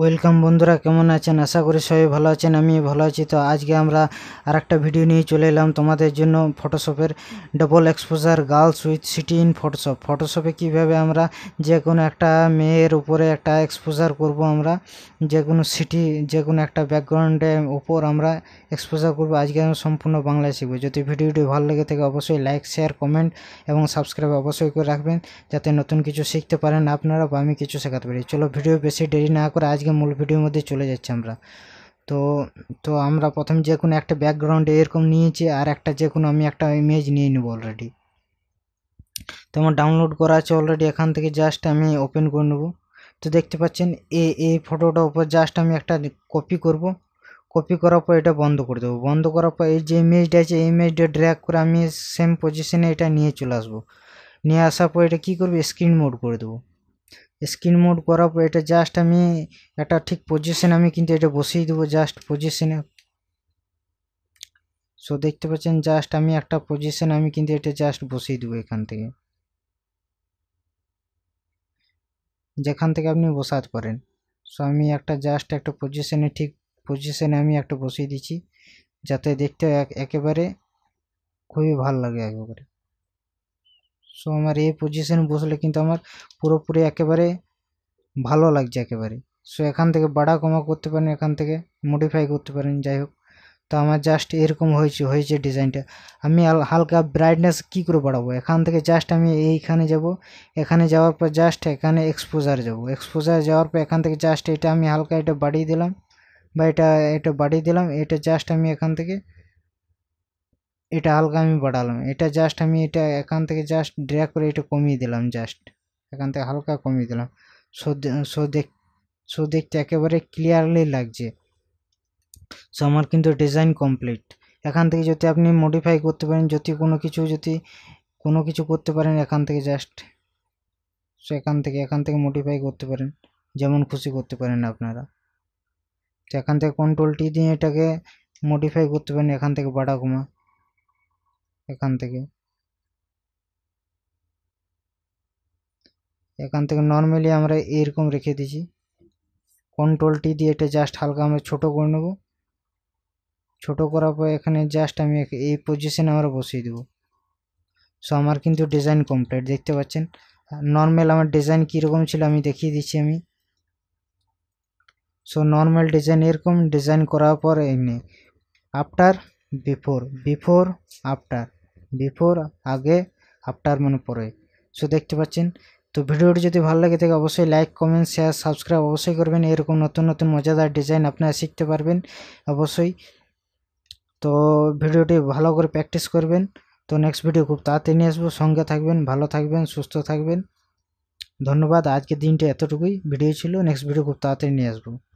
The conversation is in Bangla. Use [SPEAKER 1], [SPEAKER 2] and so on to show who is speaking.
[SPEAKER 1] ওয়েলকাম বন্ধুরা কেমন আছেন আশা করি সবাই ভালো আছেন আমি ভালো আছি তো আজকে আমরা আর একটা ভিডিও নিয়ে চলে এলাম তোমাদের জন্য ফটোশপের double exposure girls with city in Photoshop ফটোশপে কীভাবে আমরা যে কোনো একটা মেয়ের উপরে একটা এক্সপোজার করব আমরা যে কোনো সিটি যে কোনো একটা ব্যাকগ্রাউন্ডের উপর আমরা এক্সপোজার করব আজকে আমরা সম্পূর্ণ বাংলায় শিখবো যদি ভিডিওটি ভালো লেগে থাকে অবশ্যই লাইক শেয়ার কমেন্ট এবং সাবস্ক্রাইব অবশ্যই করে রাখবেন যাতে নতুন কিছু শিখতে পারেন আপনারা বা আমি কিছু শেখাতে পারি চলো ভিডিও বেশি দেরি না করে আজ আজকে মূল ভিডিওর মধ্যে চলে যাচ্ছি আমরা তো তো আমরা প্রথম যে কোনো একটা ব্যাকগ্রাউন্ড এরকম নিয়েছি আর একটা যে কোনো আমি একটা ইমেজ নিয়ে নেবো অলরেডি তো আমার ডাউনলোড করা আছে অলরেডি এখান থেকে জাস্ট আমি ওপেন করে নেবো তো দেখতে পাচ্ছেন এ এই ফটোটার উপর জাস্ট আমি একটা কপি করব কপি করার পর এটা বন্ধ করে দেবো বন্ধ করার পর এই যে ইমেজটা আছে এই ইমেজটা ড্র্যাক করে আমি সেম পজিশনে এটা নিয়ে চলে আসবো নিয়ে আসার পর এটা কী করবো স্ক্রিন মোড করে দেবো স্ক্রিন মোড করার পর এটা জাস্ট আমি একটা ঠিক পজিশন আমি কিন্তু এটা বসিয়ে দেবো জাস্ট পজিশানে সো দেখতে পাচ্ছেন জাস্ট আমি একটা পজিশন আমি কিন্তু এটা জাস্ট বসিয়ে দেবো এখান থেকে যেখান থেকে আপনি বসাতে পারেন সো আমি একটা জাস্ট একটা পজিশানে ঠিক পজিশানে আমি একটা বসিয়ে দিচ্ছি যাতে দেখতে একেবারে খুবই ভাল লাগে একেবারে সো আমার এই পজিশানে বসলে কিন্তু আমার পুরোপুরি একেবারে ভালো লাগছে একেবারে সো এখান থেকে বাড়া কমা করতে পারেন এখান থেকে মডিফাই করতে পারেন যাই হোক তো আমার জাস্ট এরকম হয়েছে হয়েছে ডিজাইনটা আমি হালকা ব্রাইটনেস কি করে বাড়াবো এখান থেকে জাস্ট আমি এইখানে যাব এখানে যাওয়ার পর জাস্ট এখানে এক্সপোজার যাব এক্সপোজার যাওয়ার পর এখান থেকে জাস্ট এটা আমি হালকা এটা বাড়িয়ে দিলাম বা এটা এটা বাড়িয়ে দিলাম এটা জাস্ট আমি এখান থেকে এটা হালকা আমি বাড়ালাম এটা জাস্ট আমি এটা এখান থেকে জাস্ট ড্র্যাক করে এটা কমিয়ে দিলাম জাস্ট এখান থেকে হালকা কমিয়ে দিলাম সো সো দেখ সো দেখতে একেবারে ক্লিয়ারলি লাগছে সো আমার কিন্তু ডিজাইন কমপ্লিট এখান থেকে যদি আপনি মডিফাই করতে পারেন যদি কোনো কিছু যদি কোনো কিছু করতে পারেন এখান থেকে জাস্ট সো এখান থেকে এখান থেকে মডিফাই করতে পারেন যেমন খুশি করতে পারেন আপনারা তো এখান থেকে কন্ট্রোল টি দিয়ে এটাকে মডিফাই করতে পারেন এখান থেকে বাড়া কমা এখান থেকে এখান থেকে নর্মালি আমরা এরকম রেখে দিছি কন্ট্রোল টি দিয়ে এটা জাস্ট হালকা আমরা ছোট করে নেব ছোট করার পর এখানে জাস্ট আমি এই পজিশনে আমরা বসিয়ে দেব সো আমার কিন্তু ডিজাইন কমপ্লিট দেখতে পাচ্ছেন নর্মাল আমার ডিজাইন কীরকম ছিল আমি দেখিয়ে দিচ্ছি আমি সো নর্মাল ডিজাইন এরকম ডিজাইন করার পর এমনি after before before after before আগে আফটার মনে পড়ে সো দেখতে পাচ্ছেন তো ভিডিওটি যদি ভালো লাগে থাকে অবশ্যই লাইক কমেন্ট শেয়ার সাবস্ক্রাইব অবশ্যই করবেন এরকম নতুন নতুন মজাদার ডিজাইন আপনারা শিখতে পারবেন অবশ্যই তো ভিডিওটি ভালো করে প্র্যাকটিস করবেন তো নেক্সট ভিডিও খুব তাড়াতাড়ি নিয়ে আসবো সঙ্গে থাকবেন ভালো থাকবেন সুস্থ থাকবেন ধন্যবাদ আজকের দিনটা এতটুকুই ভিডিও ছিল নেক্সট ভিডিও খুব তাড়াতাড়ি নিয়ে আসবো